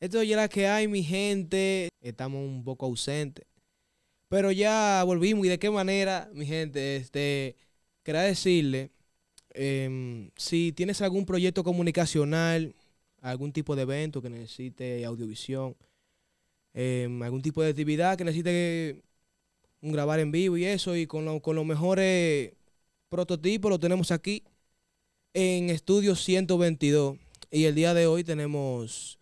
Esto ya es que hay, mi gente. Estamos un poco ausentes. Pero ya volvimos. ¿Y de qué manera, mi gente? Este, quería decirle, em, si tienes algún proyecto comunicacional, algún tipo de evento que necesite audiovisión, em, algún tipo de actividad que necesite grabar en vivo y eso, y con, con los mejores prototipos lo tenemos aquí en Estudio 122. Y el día de hoy tenemos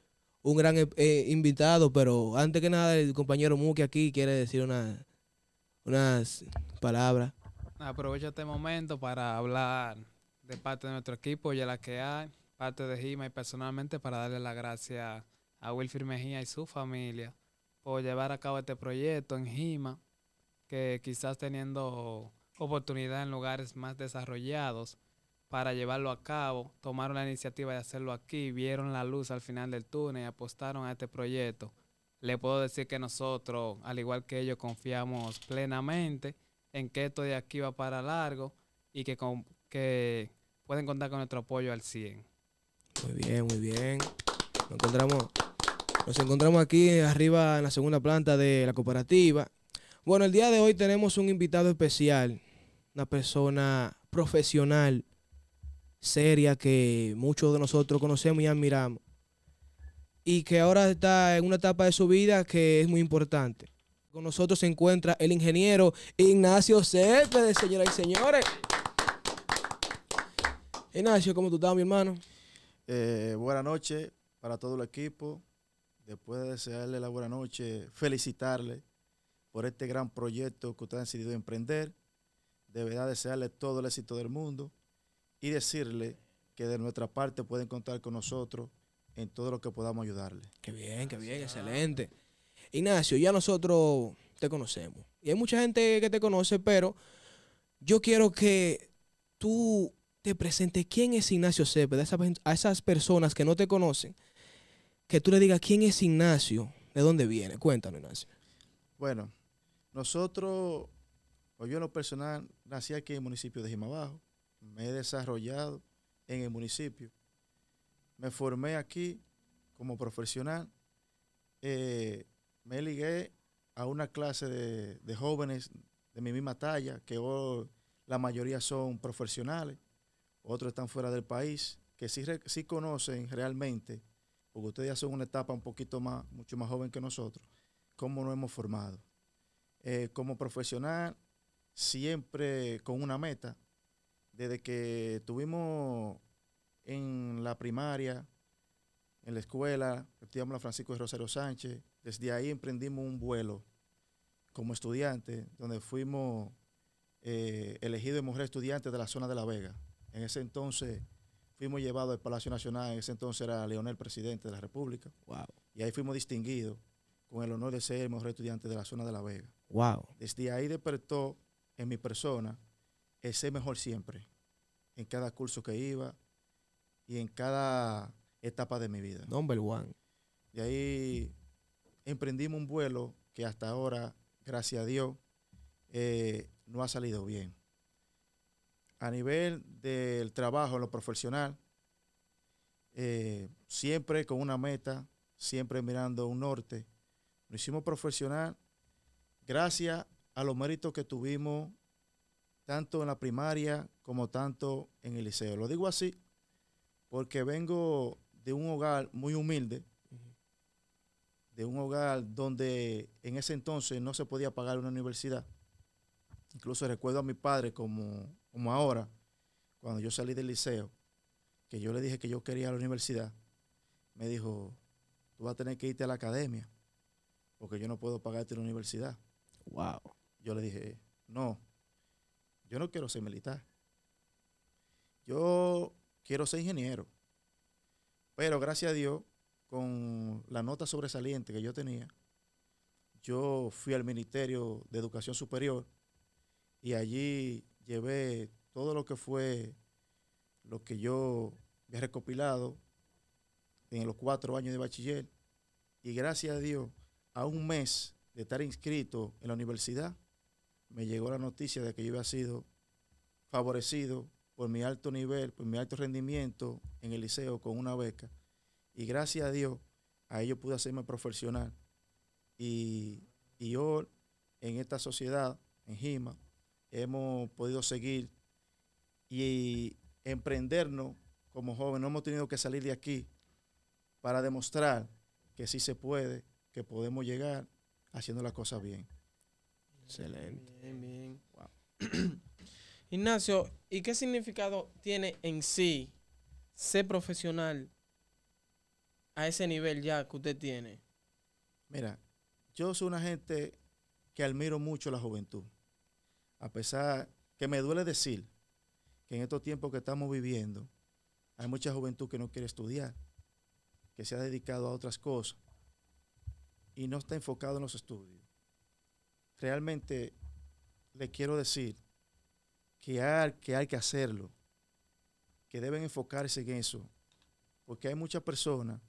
un gran eh, eh, invitado, pero antes que nada, el compañero muque aquí quiere decir una, unas palabras. Aprovecho este momento para hablar de parte de nuestro equipo, de la que hay, parte de Gima y personalmente para darle las gracias a Wilfir Mejía y su familia por llevar a cabo este proyecto en Gima, que quizás teniendo oportunidad en lugares más desarrollados, para llevarlo a cabo, tomaron la iniciativa de hacerlo aquí, vieron la luz al final del túnel y apostaron a este proyecto. Le puedo decir que nosotros, al igual que ellos, confiamos plenamente en que esto de aquí va para largo y que, pueden contar con nuestro apoyo al 100. Muy bien, muy bien. Nos encontramos, nos encontramos aquí arriba en la segunda planta de la cooperativa. Bueno, el día de hoy tenemos un invitado especial, una persona profesional, seria que muchos de nosotros conocemos y admiramos. Y que ahora está en una etapa de su vida que es muy importante. Con nosotros se encuentra el ingeniero Ignacio de señoras y señores. Ignacio, ¿cómo tú estás, mi hermano? Eh, buenas noches para todo el equipo. Después de desearle la buena noche, felicitarle por este gran proyecto que usted ha decidido emprender. De verdad, desearle todo el éxito del mundo y decirle que de nuestra parte pueden contar con nosotros en todo lo que podamos ayudarle. Qué bien, qué bien, excelente. Ignacio, ya nosotros te conocemos. Y hay mucha gente que te conoce, pero yo quiero que tú te presentes quién es Ignacio Cepeda, a esas personas que no te conocen, que tú le digas quién es Ignacio, de dónde viene. Cuéntanos, Ignacio. Bueno, nosotros, o yo en lo personal, nací aquí en el municipio de Jimabajo me he desarrollado en el municipio. Me formé aquí como profesional. Eh, me ligué a una clase de, jóvenes de mi misma talla, que hoy la mayoría son profesionales, otros están fuera del país, que sí, conocen realmente, porque ustedes ya son una etapa un poquito más, mucho más joven que nosotros, cómo nos hemos formado. Eh, como profesional, siempre con una meta, desde que tuvimos en la primaria, en la escuela, estudiamos la Francisco de Rosario Sánchez, desde ahí emprendimos un vuelo como estudiante, donde fuimos eh, elegidos de mujer estudiantes de la zona de La Vega. En ese entonces fuimos llevados al Palacio Nacional, en ese entonces era Leonel presidente de la República. Wow. Y ahí fuimos distinguidos con el honor de ser el mejor estudiante de la zona de La Vega. Wow. Desde ahí despertó en mi persona ese mejor siempre, en cada curso que iba y en cada etapa de mi vida. Number one. Y ahí emprendimos un vuelo que hasta ahora, gracias a Dios, eh, no ha salido bien. A nivel del trabajo, en lo profesional, eh, siempre con una meta, siempre mirando un norte. Lo hicimos profesional gracias a los méritos que tuvimos tanto en la primaria como tanto en el liceo. Lo digo así porque vengo de un hogar muy humilde, de un hogar donde en ese entonces no se podía pagar una universidad. Incluso recuerdo a mi padre como, como ahora, cuando yo salí del liceo, que yo le dije que yo quería la universidad, me dijo, tú vas a tener que irte a la academia, porque yo no puedo pagarte la universidad. Wow. Yo le dije, no, yo no quiero ser militar. Yo quiero ser ingeniero. Pero gracias a Dios, con la nota sobresaliente que yo tenía, yo fui al Ministerio de Educación Superior y allí llevé todo lo que fue lo que yo había recopilado en los cuatro años de bachiller. Y gracias a Dios, a un mes de estar inscrito en la universidad, me llegó la noticia de que yo había sido favorecido por mi alto nivel, por mi alto rendimiento en el liceo con una beca. Y gracias a Dios, a ello pude hacerme profesional. Y, hoy, en esta sociedad, en GIMA, hemos podido seguir y emprendernos como jóvenes. No hemos tenido que salir de aquí para demostrar que sí se puede, que podemos llegar haciendo las cosas bien. Excelente. Ignacio, ¿y qué significado tiene en sí ser profesional a ese nivel ya que usted tiene? Mira, yo soy una gente que admiro mucho la juventud. A pesar que me duele decir que en estos tiempos que estamos viviendo, hay mucha juventud que no quiere estudiar, que se ha dedicado a otras cosas y no está enfocado en los estudios realmente le quiero decir que hay, que hay que hacerlo, que deben enfocarse en eso, porque hay muchas personas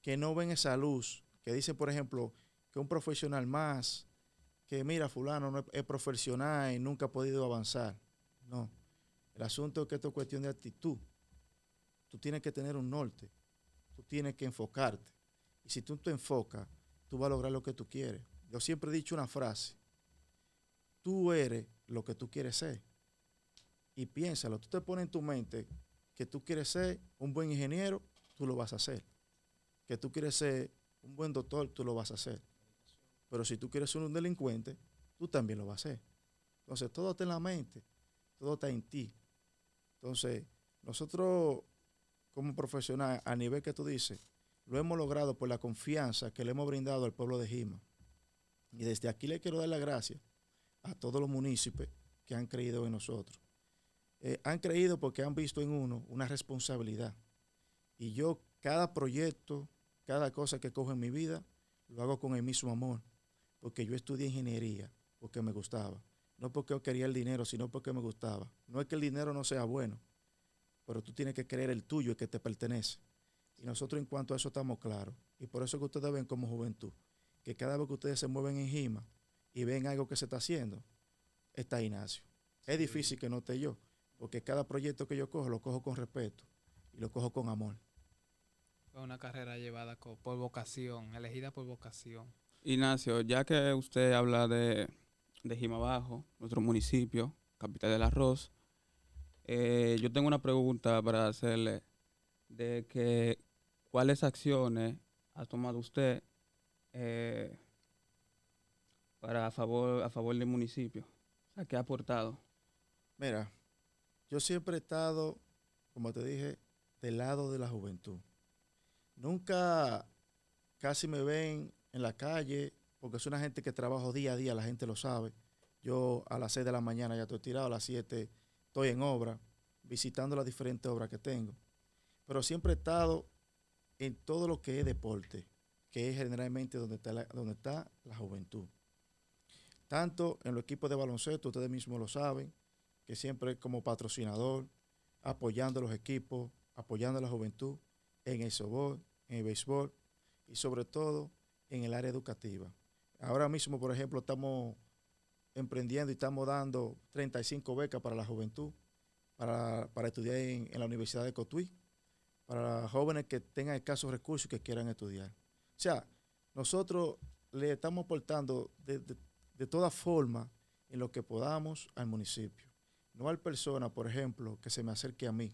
que no ven esa luz, que dicen, por ejemplo, que un profesional más, que mira, fulano es profesional y nunca ha podido avanzar. No, el asunto es que esto es cuestión de actitud. Tú tienes que tener un norte, tú tienes que enfocarte. Y si tú te enfocas, tú vas a lograr lo que tú quieres. Yo siempre he dicho una frase. Tú eres lo que tú quieres ser. Y piénsalo, tú te pones en tu mente que tú quieres ser un buen ingeniero, tú lo vas a hacer. Que tú quieres ser un buen doctor, tú lo vas a hacer. Pero si tú quieres ser un delincuente, tú también lo vas a hacer. Entonces, todo está en la mente, todo está en ti. Entonces, nosotros como profesional, a nivel que tú dices, lo hemos logrado por la confianza que le hemos brindado al pueblo de Gima. Y desde aquí le quiero dar las gracias a todos los municipios que han creído en nosotros. Eh, han creído porque han visto en uno una responsabilidad. Y yo cada proyecto, cada cosa que cojo en mi vida, lo hago con el mismo amor, porque yo estudié ingeniería, porque me gustaba. No porque yo quería el dinero, sino porque me gustaba. No es que el dinero no sea bueno, pero tú tienes que creer el tuyo, el que te pertenece. Y nosotros en cuanto a eso estamos claros. Y por eso que ustedes ven como juventud que cada vez que ustedes se mueven en Gima y ven algo que se está haciendo, está Ignacio. Es difícil que no esté yo, porque cada proyecto que yo cojo lo cojo con respeto y lo cojo con amor. Fue una carrera llevada por vocación, elegida por vocación. Ignacio, ya que usted habla de, de Bajo, nuestro municipio, capital del arroz, eh, yo tengo una pregunta para hacerle de que cuáles acciones ha tomado usted eh, para a favor, a favor del municipio? ¿a ¿qué ha aportado? Mira, yo siempre he estado, como te dije, del lado de la juventud. Nunca casi me ven en la calle, porque es una gente que trabajo día a día, la gente lo sabe. Yo a las 6 de la mañana ya estoy tirado, a las 7 estoy en obra, visitando las diferentes obras que tengo. Pero siempre he estado en todo lo que es deporte que es generalmente donde está la, está la juventud. Tanto en los equipos de baloncesto, ustedes mismos lo saben, que siempre como patrocinador, apoyando a los equipos, apoyando a la juventud, en el softball, en el béisbol y sobre todo en el área educativa. Ahora mismo, por ejemplo, estamos emprendiendo y estamos dando 35 becas para la juventud, para, estudiar en, en, la Universidad de Cotuí, para jóvenes que tengan escasos recursos y que quieran estudiar. O sea, nosotros le estamos aportando de, de, toda forma en lo que podamos al municipio. No hay persona, por ejemplo, que se me acerque a mí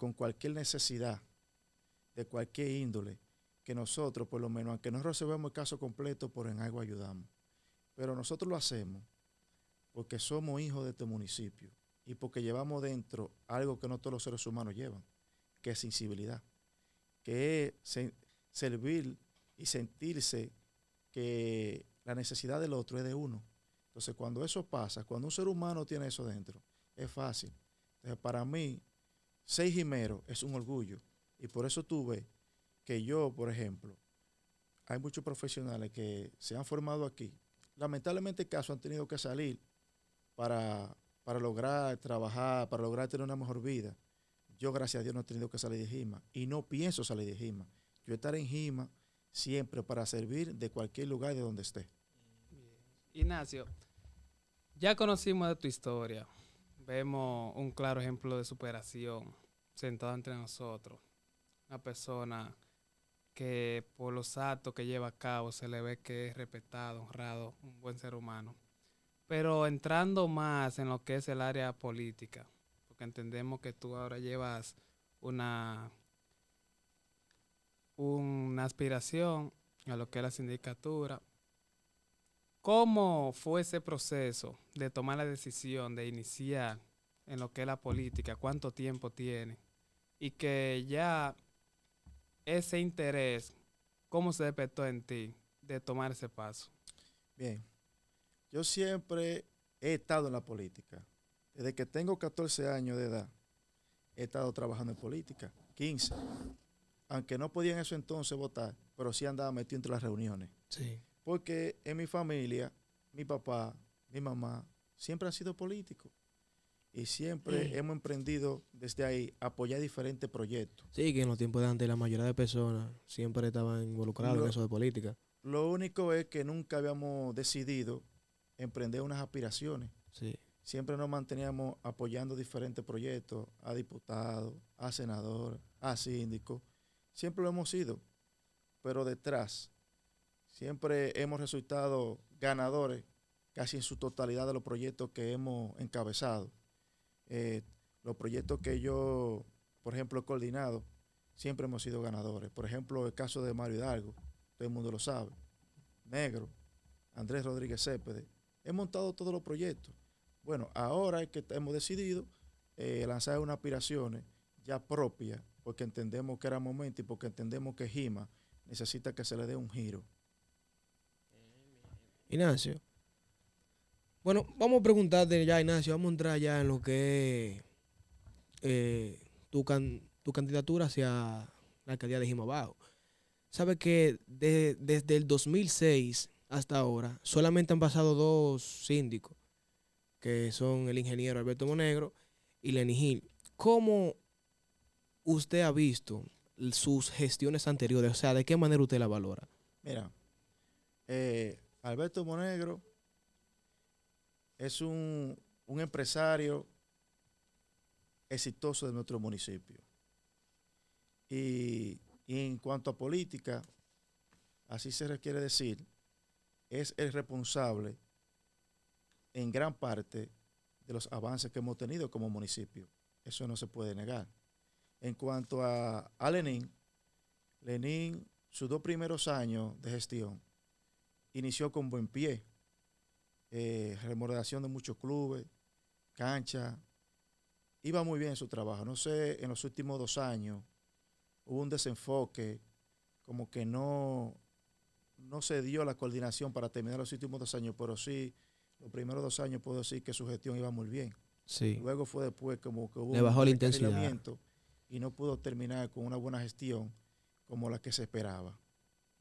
con cualquier necesidad, de cualquier índole, que nosotros, por lo menos, aunque no resolvemos el caso completo, por en algo ayudamos. Pero nosotros lo hacemos porque somos hijos de este municipio y porque llevamos dentro algo que no todos los seres humanos llevan, que es sensibilidad, que servir y sentirse que la necesidad del otro es de uno. Entonces, cuando eso pasa, cuando un ser humano tiene eso dentro, es fácil. Entonces, para mí, ser jimero es un orgullo. Y por eso tuve que yo, por ejemplo, hay muchos profesionales que se han formado aquí. Lamentablemente, casos han tenido que salir para, para lograr trabajar, para lograr tener una mejor vida. Yo, gracias a Dios, no he tenido que salir de Gima y no pienso salir de Gima yo estaré en Gima siempre para servir de cualquier lugar de donde esté. Ignacio, ya conocimos de tu historia. Vemos un claro ejemplo de superación sentado entre nosotros. Una persona que por los actos que lleva a cabo se le ve que es respetado, honrado, un buen ser humano. Pero entrando más en lo que es el área política, porque entendemos que tú ahora llevas una una aspiración a lo que es la sindicatura. ¿Cómo fue ese proceso de tomar la decisión de iniciar en lo que es la política? ¿Cuánto tiempo tiene? Y que ya ese interés, ¿cómo se despertó en ti de tomar ese paso? Bien, yo siempre he estado en la política. Desde que tengo 14 años de edad, he estado trabajando en política, 15 aunque no podían en eso entonces votar, pero sí andaba metido entre las reuniones. Sí. Porque en mi familia, mi papá, mi mamá, siempre han sido políticos. Y siempre hemos emprendido desde ahí apoyar diferentes proyectos. Sí, que en los tiempos de antes la mayoría de personas siempre estaban involucradas en eso de política. Lo único es que nunca habíamos decidido emprender unas aspiraciones. Sí. Siempre nos manteníamos apoyando diferentes proyectos, a diputados, a senadores, a síndicos siempre lo hemos sido, pero detrás siempre hemos resultado ganadores casi en su totalidad de los proyectos que hemos encabezado. Eh, los proyectos que yo, por ejemplo, he coordinado, siempre hemos sido ganadores. Por ejemplo, el caso de Mario Hidalgo, todo el mundo lo sabe. Negro, Andrés Rodríguez Céspedes. He montado todos los proyectos. Bueno, ahora es que hemos decidido eh, lanzar unas aspiraciones ya propias porque entendemos que era momento y porque entendemos que Gima necesita que se le dé un giro. Ignacio. Bueno, vamos a preguntarte ya, Ignacio, vamos a entrar ya en lo que es eh, tu, candidatura hacia la alcaldía de Bajo. Sabe que desde el 2006 hasta ahora solamente han pasado dos síndicos, que son el ingeniero Alberto Monegro y Lenny Gil. ¿Cómo usted ha visto sus gestiones anteriores? O sea, ¿de qué manera usted la valora? Mira, eh, Alberto Monegro es un, empresario exitoso de nuestro municipio. y, en cuanto a política, así se requiere decir, es el responsable en gran parte de los avances que hemos tenido como municipio. Eso no se puede negar. En cuanto a, Lenin, Lenin, sus dos primeros años de gestión, inició con buen pie. Eh, remodelación de muchos clubes, cancha. Iba muy bien su trabajo. No sé, en los últimos dos años hubo un desenfoque, como que no, no se dio la coordinación para terminar los últimos dos años, pero sí, los primeros dos años puedo decir que su gestión iba muy bien. Sí. Luego fue después como que hubo un la y no pudo terminar con una buena gestión como la que se esperaba.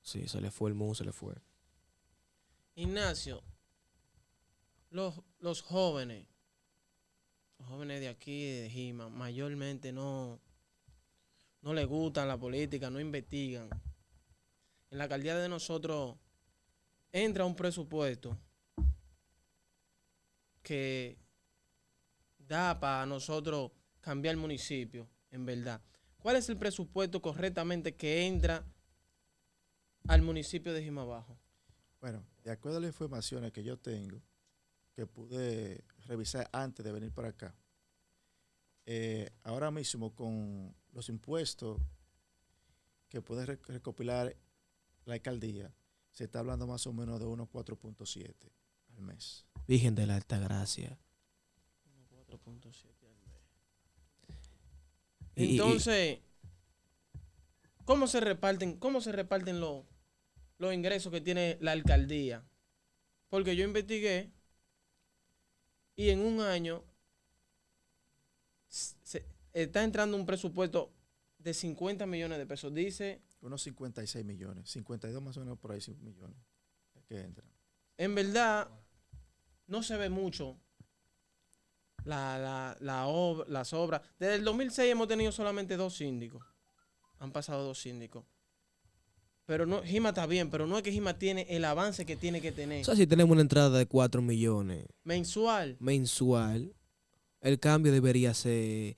Sí, se le fue el mundo, se le fue. Ignacio, los, jóvenes, los jóvenes de aquí, de Gima, mayormente no, no les gusta la política, no investigan. En la alcaldía de nosotros entra un presupuesto que da para nosotros cambiar el municipio en verdad. ¿Cuál es el presupuesto correctamente que entra al municipio de Jimabajo? Bueno, de acuerdo a las informaciones que yo tengo, que pude revisar antes de venir para acá, eh, ahora mismo con los impuestos que puede recopilar la alcaldía, se está hablando más o menos de unos 4.7 al mes. Virgen de la Alta Gracia. 4.7. Entonces, ¿cómo se reparten, cómo se reparten los, ingresos que tiene la alcaldía? Porque yo investigué y en un año se, está entrando un presupuesto de 50 millones de pesos. Dice... Unos 56 millones, 52 más o menos por ahí 5 millones En verdad, no se ve mucho la, la, la las obras. Desde el 2006 hemos tenido solamente dos síndicos. Han pasado dos síndicos. Pero no, Gima está bien, pero no es que Gima tiene el avance que tiene que tener. O sea, si tenemos una entrada de 4 millones. Mensual. Mensual. El cambio debería ser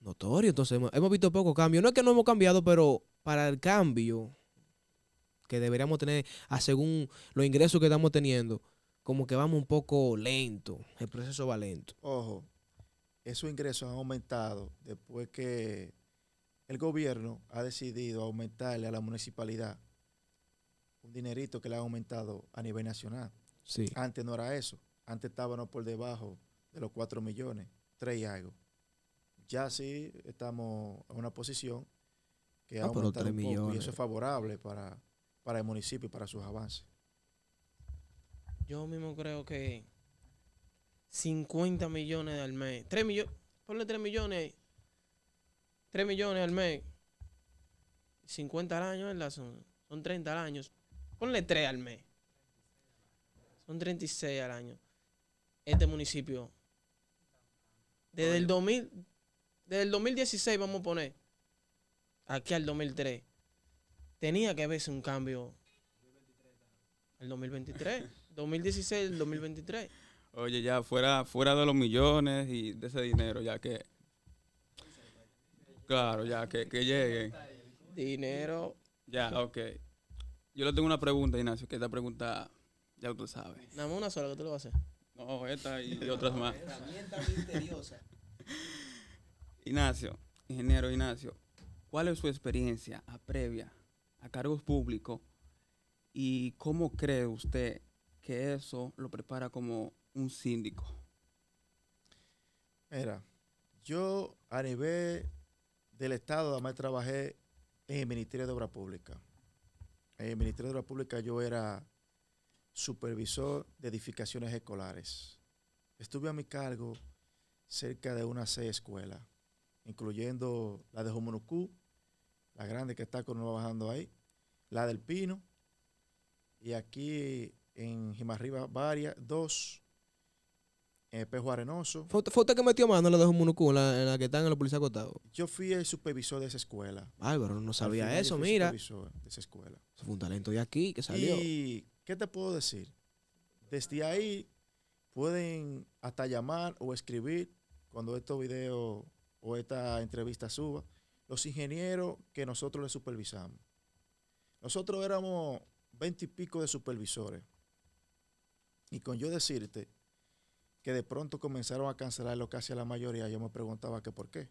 notorio. Entonces, hemos, visto poco cambio. No es que no hemos cambiado, pero para el cambio que deberíamos tener a según los ingresos que estamos teniendo, como que vamos un poco lento, el proceso va lento. Ojo, esos ingresos han aumentado después que el gobierno ha decidido aumentarle a la municipalidad un dinerito que le ha aumentado a nivel nacional. Sí. Antes no era eso. Antes estábamos por debajo de los 4 millones, tres y algo. Ya sí estamos en una posición que ha ah, aumentado un poco y eso es favorable para, para el municipio y para sus avances yo mismo creo que 50 millones al mes. 3 millones, ponle 3 millones. 3 millones al mes. 50 al año, ¿verdad? Son, son 30 al año. Ponle 3 al mes. Son 36 al año. Este municipio. Desde el 2000, desde el 2016 vamos a poner, aquí al 2003, tenía que verse un cambio el 2023. 2016, 2023. Oye, ya fuera, fuera de los millones y de ese dinero, ya que. Claro, ya que, que lleguen. Dinero. Ya, ok. Yo le tengo una pregunta, Ignacio, que esta pregunta ya tú sabes. Nada más una sola que tú lo vas a hacer. No, esta y, otras más. Herramienta Ignacio, ingeniero Ignacio, ¿cuál es su experiencia previa a cargos públicos y cómo cree usted que eso lo prepara como un síndico? Mira, yo a nivel del Estado además trabajé en el Ministerio de Obras Públicas. En el Ministerio de Obras Públicas yo era supervisor de edificaciones escolares. Estuve a mi cargo cerca de unas seis escuelas, incluyendo la de Jomonucú, la grande que está con bajando ahí, la del Pino, y aquí en Jimarriba varias, dos. En eh, Espejo Arenoso. ¿Fue, usted que metió mano en la de Jumunucú, en la, en la que están en la policía acotados? Yo fui el supervisor de esa escuela. Ay, pero no sabía eso, mira. de esa escuela. fue un talento de aquí que salió. ¿Y qué te puedo decir? Desde ahí pueden hasta llamar o escribir cuando estos videos o esta entrevista suba, los ingenieros que nosotros les supervisamos. Nosotros éramos veinte y pico de supervisores. Y con yo decirte que de pronto comenzaron a cancelar lo que hacía la mayoría, yo me preguntaba qué por qué.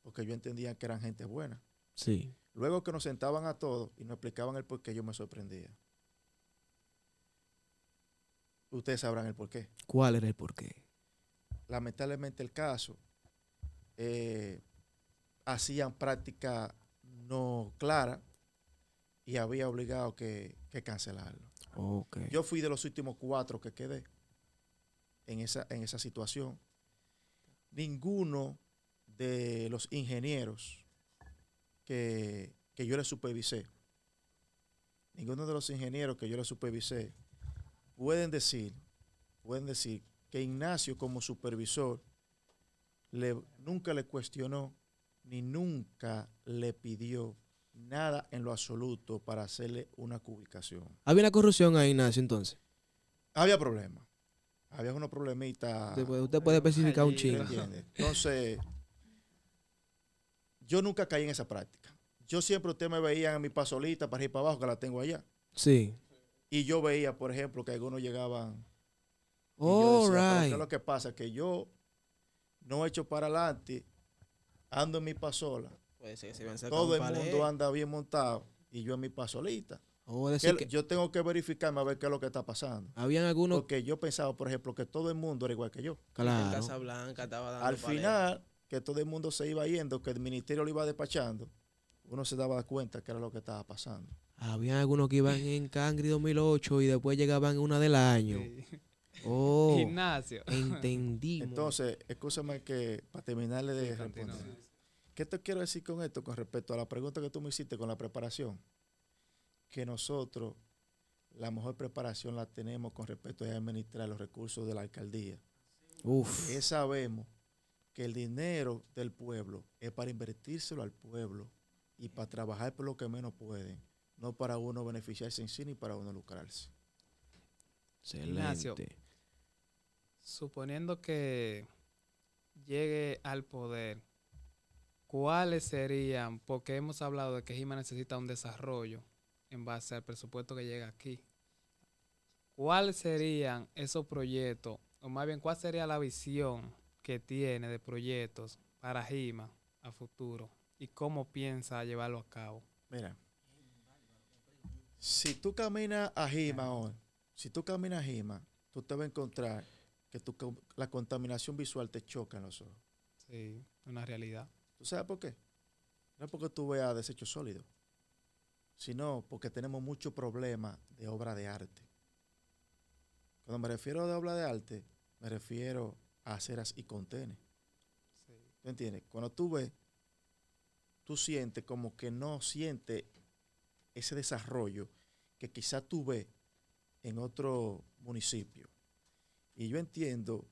Porque yo entendía que eran gente buena. Sí. Luego que nos sentaban a todos y nos explicaban el por qué, yo me sorprendía. Ustedes sabrán el por qué. ¿Cuál era el por qué? Lamentablemente el caso, eh, hacían práctica no clara y había obligado que que cancelarlo. Yo fui de los últimos cuatro que quedé en esa, en esa situación. Ninguno de los ingenieros que, yo le supervisé, ninguno de los ingenieros que yo le supervisé, pueden decir, pueden decir que Ignacio como supervisor nunca le cuestionó ni nunca le pidió nada en lo absoluto para hacerle una cubicación. ¿Había una corrupción ahí, Ignacio, entonces? Había problemas. Había unos problemitas. Usted, puede especificar un chingo. Entonces, yo nunca caí en esa práctica. Yo siempre, usted me veía en mi pasolita para ir para abajo, que la tengo allá. Sí. Y yo veía, por ejemplo, que algunos llegaban. Oh, right. Lo que pasa es que yo no he hecho para adelante, ando en mi pasola todo el mundo anda bien montado y yo en mi pasolita. Oh, yo tengo que verificarme a ver qué es lo que está pasando. Habían algunos. Porque yo pensaba, por ejemplo, que todo el mundo era igual que yo. Claro. En Casa Blanca estaba dando Al final, que todo el mundo se iba yendo, que el ministerio lo iba despachando, uno se daba cuenta que era lo que estaba pasando. Habían algunos que iban en Cangri 2008 y después llegaban una del año. Oh, Gimnasio. Entendimos. Entonces, escúchame que para terminarle de responder. ¿Qué te quiero decir con esto con respecto a la pregunta que tú me hiciste con la preparación? Que nosotros la mejor preparación la tenemos con respecto a administrar los recursos de la alcaldía. Uf. sabemos que el dinero del pueblo es para invertírselo al pueblo y para trabajar por lo que menos pueden, no para uno beneficiarse en sí ni para uno lucrarse. Excelente. suponiendo que llegue al poder ¿Cuáles serían? Porque hemos hablado de que Gima necesita un desarrollo en base al presupuesto que llega aquí. ¿Cuáles serían esos proyectos? O más bien, ¿cuál sería la visión que tiene de proyectos para Gima a futuro? ¿Y cómo piensa llevarlo a cabo? Mira, si tú caminas a Gima hoy, si tú caminas a Gima, tú te vas a encontrar que la contaminación visual te choca en los ojos. Sí, una realidad. ¿Tú sabes por qué? No es porque tú veas desecho sólido, sino porque tenemos mucho problema de obra de arte. Cuando me refiero a obra de arte, me refiero a aceras y contenes. ¿Tú entiendes? Cuando tú ves, tú sientes como que no sientes ese desarrollo que quizás tú ves en otro municipio. Y yo entiendo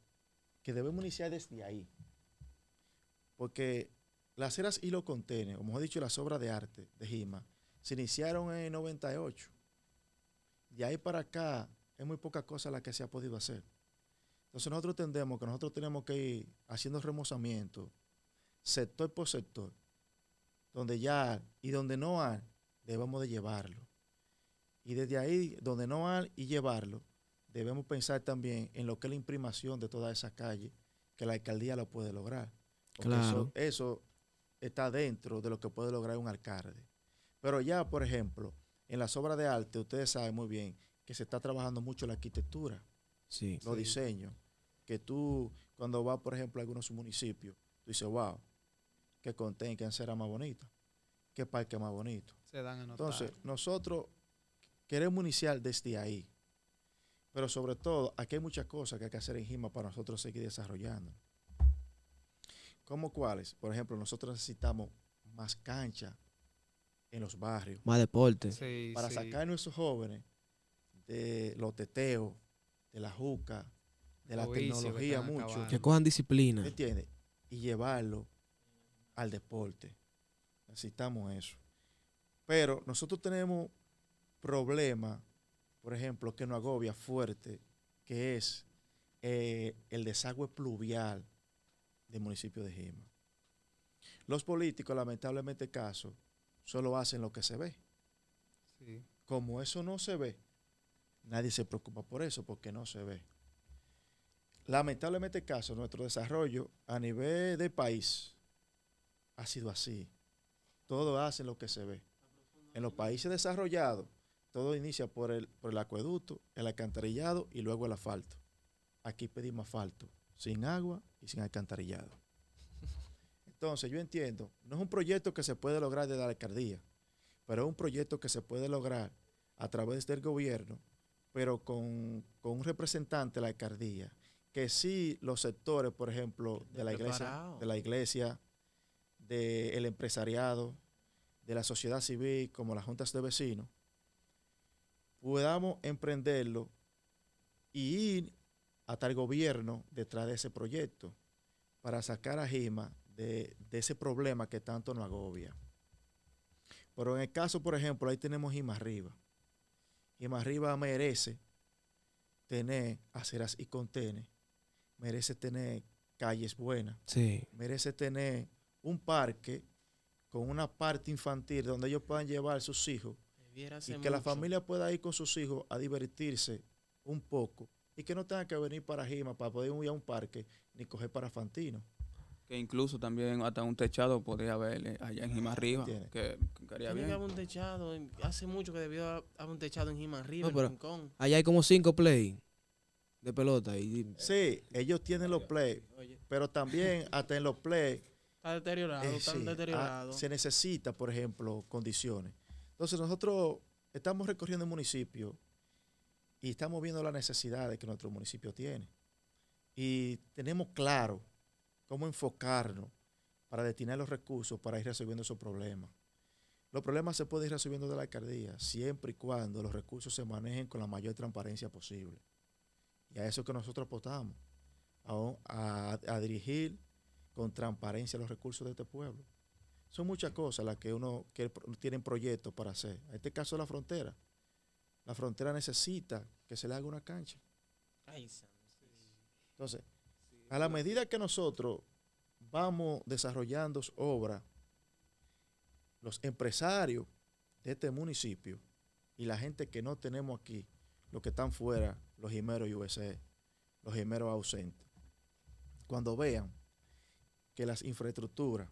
que debemos iniciar desde ahí. Porque las eras y los contenes, o mejor dicho, las obras de arte de Gima, se iniciaron en 98. De ahí para acá es muy poca cosa la que se ha podido hacer. Entonces nosotros entendemos que nosotros tenemos que ir haciendo remozamiento sector por sector, donde ya y donde no hay, debemos de llevarlo. Y desde ahí, donde no hay y llevarlo, debemos pensar también en lo que es la imprimación de toda esa calle, que la alcaldía lo puede lograr. claro. eso está dentro de lo que puede lograr un alcalde. Pero ya, por ejemplo, en las obras de arte, ustedes saben muy bien que se está trabajando mucho la arquitectura, los diseños, que tú cuando vas, por ejemplo, a algunos municipios, tú dices, wow, qué contén, que será más bonito, que parque más bonito. Se dan a Entonces, nosotros queremos iniciar desde ahí. Pero sobre todo, aquí hay muchas cosas que hay que hacer en Gima para nosotros seguir desarrollando. ¿Cómo cuáles? Por ejemplo, nosotros necesitamos más cancha en los barrios. Más deporte. para sacar a nuestros jóvenes de los teteos, de la juca, de la tecnología, mucho. Que cojan disciplina. ¿Entiendes? Y llevarlo al deporte. Necesitamos eso. Pero nosotros tenemos problemas, por ejemplo, que nos agobia fuerte, que es eh, el desagüe pluvial del municipio de Gima. Los políticos, lamentablemente, caso, solo hacen lo que se ve. Como eso no se ve, nadie se preocupa por eso porque no se ve. Lamentablemente, caso, nuestro desarrollo a nivel de país ha sido así. Todo hace lo que se ve. En los países desarrollados, todo inicia por el, por el acueducto, el alcantarillado y luego el asfalto. Aquí pedimos asfalto, sin agua y sin alcantarillado. Entonces, yo entiendo, no es un proyecto que se puede lograr desde la alcaldía, pero es un proyecto que se puede lograr a través del gobierno, pero con, un representante de la alcaldía, que si los sectores, por ejemplo, de la iglesia, de la iglesia, del empresariado, de la sociedad civil, como las juntas de vecinos, podamos emprenderlo y ir a tal gobierno detrás de ese proyecto para sacar a Gima de, ese problema que tanto nos agobia. Pero en el caso, por ejemplo, ahí tenemos Gima Arriba. Gima Arriba merece tener aceras y contenes, merece tener calles buenas, sí. merece tener un parque con una parte infantil donde ellos puedan llevar a sus hijos y que la familia pueda ir con sus hijos a divertirse un poco y que no tenga que venir para Jima para poder ir a un parque ni coger para Fantino. Que incluso también hasta un techado podría haber eh, allá en Jima Arriba. Que, un techado. Hace mucho que debió haber un techado en Jima Arriba, en Allá hay como cinco play de pelota. sí, ellos tienen los play. Pero también hasta en los play. Está deteriorado, eh, está deteriorado. Ah, se necesita, por ejemplo, condiciones. Entonces nosotros estamos recorriendo el municipio y estamos viendo las necesidades que nuestro municipio tiene. Y tenemos claro cómo enfocarnos para destinar los recursos para ir resolviendo esos problemas. Los problemas se pueden ir resolviendo de la alcaldía siempre y cuando los recursos se manejen con la mayor transparencia posible. Y a eso es que nosotros apostamos, a, dirigir con transparencia los recursos de este pueblo. Son muchas cosas las que uno que tiene proyectos para hacer. En este caso, la frontera. La frontera necesita que se le haga una cancha. Entonces, a la medida que nosotros vamos desarrollando obras, los empresarios de este municipio y la gente que no tenemos aquí, los que están fuera, los y USA, e, los jimeros ausentes, cuando vean que las infraestructuras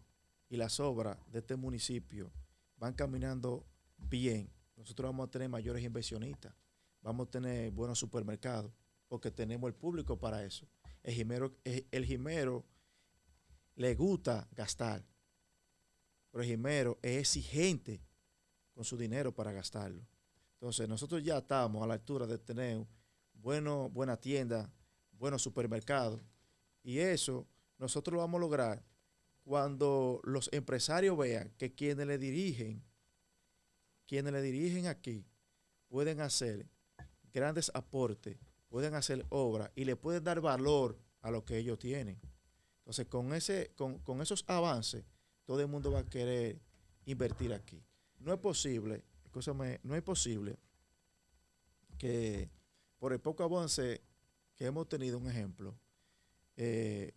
y las obras de este municipio van caminando bien, nosotros vamos a tener mayores inversionistas, vamos a tener buenos supermercados, porque tenemos el público para eso. El jimero el, le gusta gastar, pero el jimero es exigente con su dinero para gastarlo. Entonces, nosotros ya estamos a la altura de tener bueno, buena tienda, buenos supermercados, y eso nosotros lo vamos a lograr cuando los empresarios vean que quienes le dirigen quienes le dirigen aquí pueden hacer grandes aportes, pueden hacer obras y le pueden dar valor a lo que ellos tienen. Entonces, con, ese, con, esos avances, todo el mundo va a querer invertir aquí. No es posible, no es posible que por el poco avance que hemos tenido, un ejemplo, eh,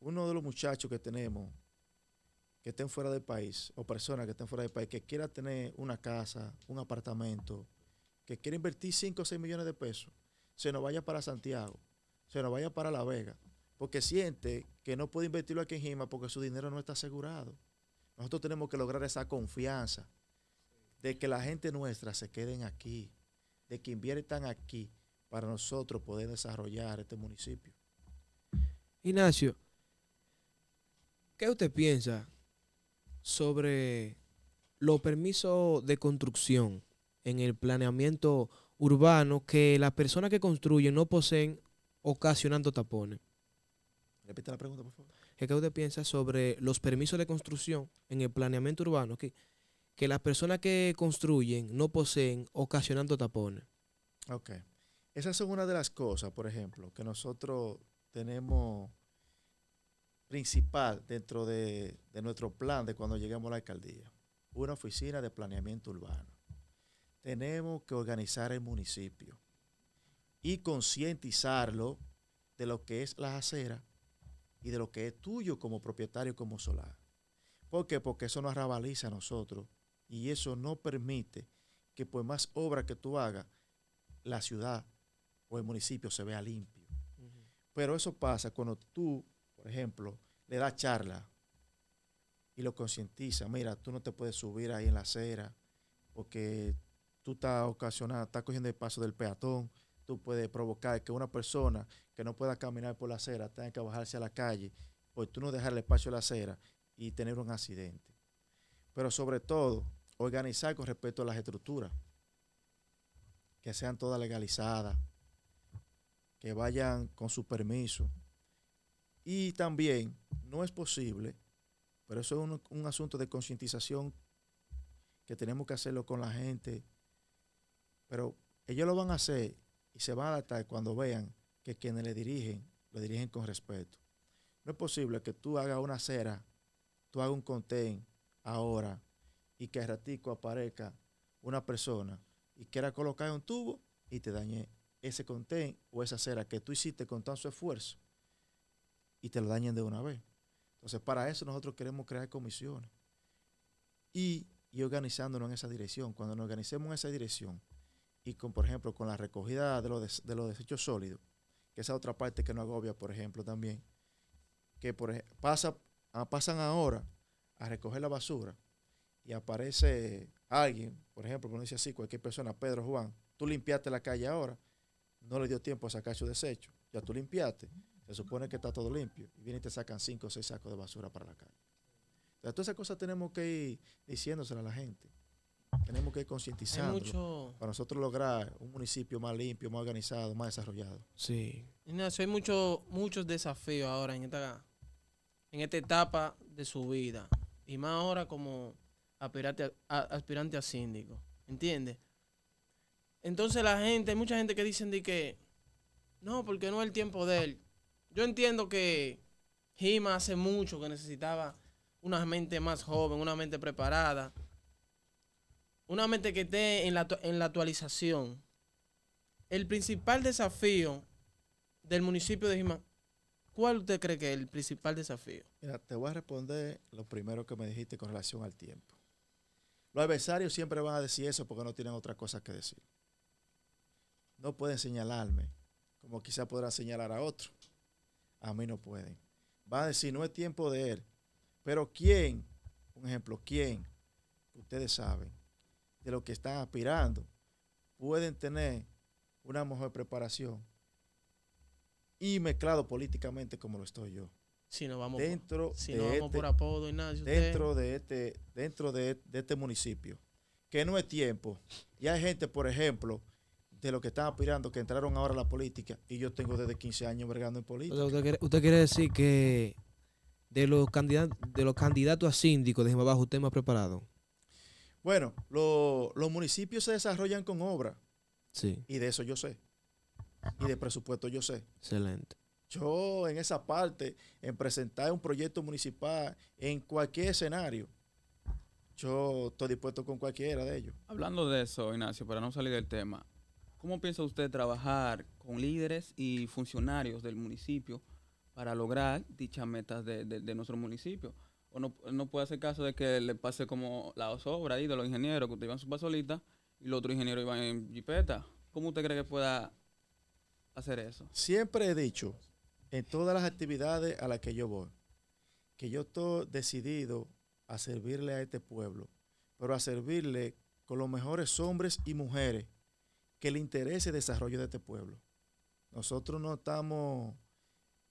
uno de los muchachos que tenemos que estén fuera del país o personas que estén fuera del país que quiera tener una casa, un apartamento, que quiera invertir 5 o 6 millones de pesos, se nos vaya para Santiago, se nos vaya para La Vega, porque siente que no puede invertirlo aquí en Gima porque su dinero no está asegurado. Nosotros tenemos que lograr esa confianza de que la gente nuestra se queden aquí, de que inviertan aquí para nosotros poder desarrollar este municipio. Ignacio, ¿qué usted piensa sobre los permisos de construcción en el planeamiento urbano que las personas que construyen no poseen ocasionando tapones. Repite la pregunta, por favor. ¿Qué usted piensa sobre los permisos de construcción en el planeamiento urbano que, que las personas que construyen no poseen ocasionando tapones? Ok. Esas son una de las cosas, por ejemplo, que nosotros tenemos principal dentro de, nuestro plan de cuando lleguemos a la alcaldía, una oficina de planeamiento urbano. Tenemos que organizar el municipio y concientizarlo de lo que es la acera y de lo que es tuyo como propietario, como solar. ¿Por qué? Porque eso nos arrabaliza a nosotros y eso no permite que por más obra que tú hagas, la ciudad o el municipio se vea limpio. Pero eso pasa cuando tú por ejemplo, le da charla y lo concientiza. Mira, tú no te puedes subir ahí en la acera porque tú estás ocasionando, estás cogiendo el paso del peatón. Tú puedes provocar que una persona que no pueda caminar por la acera tenga que bajarse a la calle por tú no dejar el espacio de la acera y tener un accidente. Pero sobre todo, organizar con respecto a las estructuras, que sean todas legalizadas, que vayan con su permiso, y también no es posible, pero eso es un, asunto de concientización que tenemos que hacerlo con la gente, pero ellos lo van a hacer y se van a adaptar cuando vean que quienes le dirigen, lo dirigen con respeto. No es posible que tú hagas una cera, tú hagas un contén ahora y que al ratico aparezca una persona y quiera colocar un tubo y te dañe ese contén o esa cera que tú hiciste con tanto esfuerzo y te lo dañen de una vez. Entonces, para eso nosotros queremos crear comisiones y, organizándonos en esa dirección. Cuando nos organicemos en esa dirección y, con, por ejemplo, con la recogida de los, de los desechos sólidos, que esa otra parte que nos agobia, por ejemplo, también, que por, pasa, ah, pasan ahora a recoger la basura y aparece alguien, por ejemplo, como dice así, cualquier persona, Pedro Juan, tú limpiaste la calle ahora, no le dio tiempo a sacar su desecho, ya tú limpiaste. Se supone que está todo limpio. Y vienen y te sacan cinco o seis sacos de basura para la calle. todas esas cosas tenemos que ir diciéndosela a la gente. Tenemos que ir concientizando para nosotros lograr un municipio más limpio, más organizado, más desarrollado. Sí. hay mucho, muchos desafíos ahora en esta, en esta etapa de su vida. Y más ahora como aspirante a, aspirante a síndico. ¿Entiendes? Entonces la gente, hay mucha gente que dicen de que no, porque no es el tiempo de él. Yo entiendo que Gima hace mucho que necesitaba una mente más joven, una mente preparada, una mente que esté en la, actualización. El principal desafío del municipio de Gima, ¿cuál usted cree que es el principal desafío? Mira, te voy a responder lo primero que me dijiste con relación al tiempo. Los adversarios siempre van a decir eso porque no tienen otra cosa que decir. No pueden señalarme, como quizá podrán señalar a otro a mí no pueden. Va a decir, no es tiempo de él. Pero ¿quién? Un ejemplo, ¿quién? Ustedes saben, de lo que están aspirando, pueden tener una mejor preparación y mezclado políticamente como lo estoy yo. Si vamos, dentro no vamos por este apodo, Dentro, de este, dentro de, de este municipio, que no es tiempo. Y hay gente, por ejemplo, de los que están aspirando, que entraron ahora a la política, y yo tengo desde 15 años vergando en política. usted, quiere, decir que de los, candidatos, de los candidatos a síndico de abajo usted más preparado? Bueno, los municipios se desarrollan con obra. Sí. Y de eso yo sé. Y de presupuesto yo sé. Excelente. Yo en esa parte, en presentar un proyecto municipal en cualquier escenario, yo estoy dispuesto con cualquiera de ellos. Hablando de eso, Ignacio, para no salir del tema, ¿Cómo piensa usted trabajar con líderes y funcionarios del municipio para lograr dichas metas de, nuestro municipio? O no, puede hacer caso de que le pase como la obra ahí de los ingenieros, que usted iba en su pasolita y el otro ingeniero iba en jipeta. ¿Cómo usted cree que pueda hacer eso? Siempre he dicho, en todas las actividades a las que yo voy, que yo estoy decidido a servirle a este pueblo, pero a servirle con los mejores hombres y mujeres que le interese el desarrollo de este pueblo. Nosotros no estamos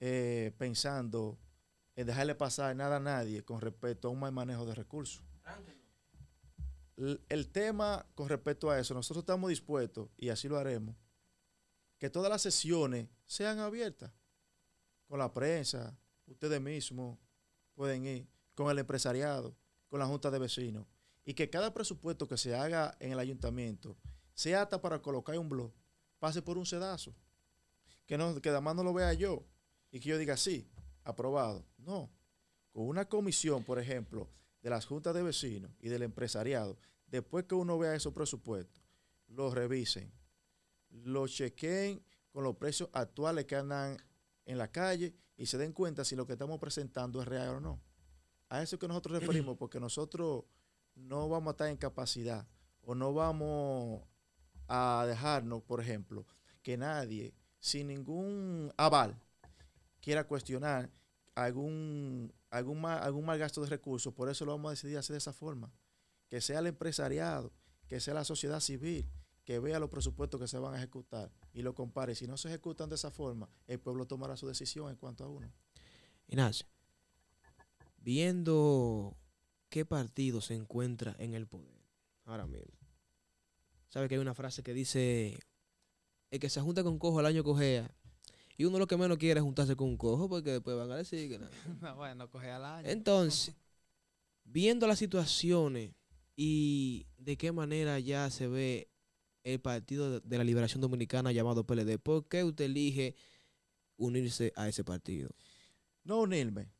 eh, pensando en dejarle pasar nada a nadie con respecto a un mal manejo de recursos. El, el tema con respecto a eso, nosotros estamos dispuestos, y así lo haremos, que todas las sesiones sean abiertas con la prensa, ustedes mismos pueden ir, con el empresariado, con la junta de vecinos, y que cada presupuesto que se haga en el ayuntamiento se ata para colocar un blog, pase por un sedazo. Que, no, que además no lo vea yo y que yo diga, sí, aprobado. No, con una comisión, por ejemplo, de las juntas de vecinos y del empresariado, después que uno vea esos presupuestos, los revisen, los chequen con los precios actuales que andan en la calle y se den cuenta si lo que estamos presentando es real o no. A eso que nosotros referimos, porque nosotros no vamos a estar en capacidad o no vamos a dejarnos, por ejemplo, que nadie, sin ningún aval, quiera cuestionar algún, algún, mal, algún mal gasto de recursos. Por eso lo vamos a decidir hacer de esa forma. Que sea el empresariado, que sea la sociedad civil, que vea los presupuestos que se van a ejecutar y lo compare. Si no se ejecutan de esa forma, el pueblo tomará su decisión en cuanto a uno. Ignacio, viendo qué partido se encuentra en el poder ahora mismo, ¿Sabe que hay una frase que dice, el que se junta con cojo al año cojea? Y uno lo que menos quiere es juntarse con un cojo porque después van a decir que no. bueno, cojea al año. Entonces, viendo las situaciones y de qué manera ya se ve el Partido de la Liberación Dominicana llamado PLD, ¿por qué usted elige unirse a ese partido? No unirme.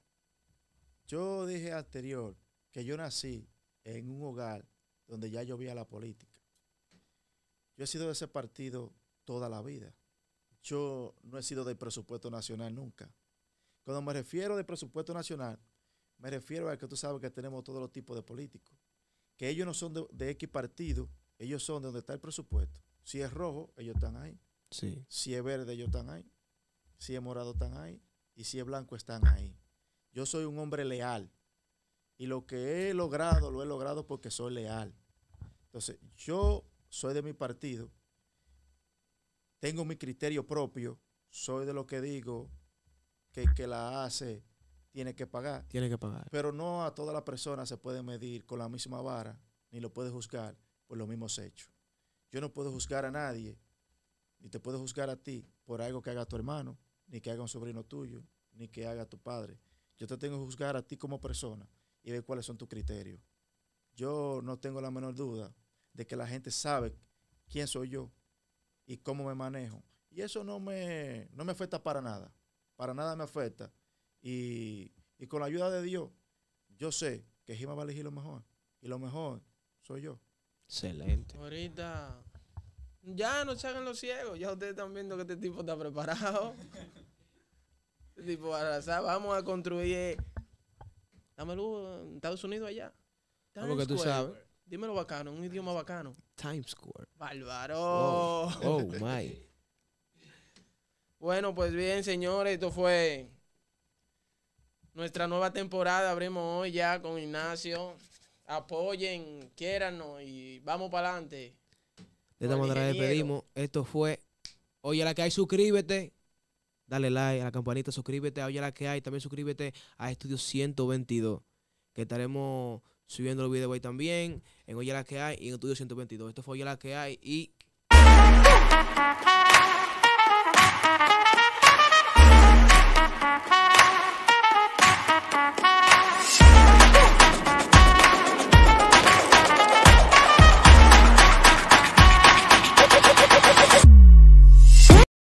Yo dije anterior que yo nací en un hogar donde ya llovía la política. Yo he sido de ese partido toda la vida. Yo no he sido del presupuesto nacional nunca. Cuando me refiero de presupuesto nacional, me refiero a que tú sabes que tenemos todos los tipos de políticos. Que ellos no son de, X partido, ellos son de donde está el presupuesto. Si es rojo, ellos están ahí. Si es verde, ellos están ahí. Si es morado, están ahí. Y si es blanco, están ahí. Yo soy un hombre leal. Y lo que he logrado, lo he logrado porque soy leal. Entonces, yo soy de mi partido, tengo mi criterio propio, soy de lo que digo que el que la hace tiene que pagar. Tiene que pagar. Pero no a toda la persona se puede medir con la misma vara, ni lo puede juzgar por los mismos hechos. Yo no puedo juzgar a nadie, ni te puedo juzgar a ti por algo que haga tu hermano, ni que haga un sobrino tuyo, ni que haga tu padre. Yo te tengo que juzgar a ti como persona y ver cuáles son tus criterios. Yo no tengo la menor duda de que la gente sabe quién soy yo y cómo me manejo. Y eso no me, no me afecta para nada, para nada me afecta. Y, con la ayuda de Dios, yo sé que Jima va a elegir lo mejor. Y lo mejor soy yo. Excelente. Ahorita, ya no se hagan los ciegos, ya ustedes están viendo que este tipo está preparado. este tipo vamos a construir. Eh, dame luz en Estados Unidos allá. Ah, que tú sabes Dímelo bacano, un idioma bacano. Times Square. Oh, oh, my. bueno, pues bien, señores, esto fue nuestra nueva temporada. Abrimos hoy ya con Ignacio. Apoyen, quiéranos y vamos para adelante. De esta manera pedimos. Esto fue Oye la que hay, suscríbete. Dale like a la campanita, suscríbete a Oye la que hay. También suscríbete a Estudio 122, que estaremos subiendo los videos ahí también, en Oye la que hay y en Estudio 122. Esto fue Oye la que hay y...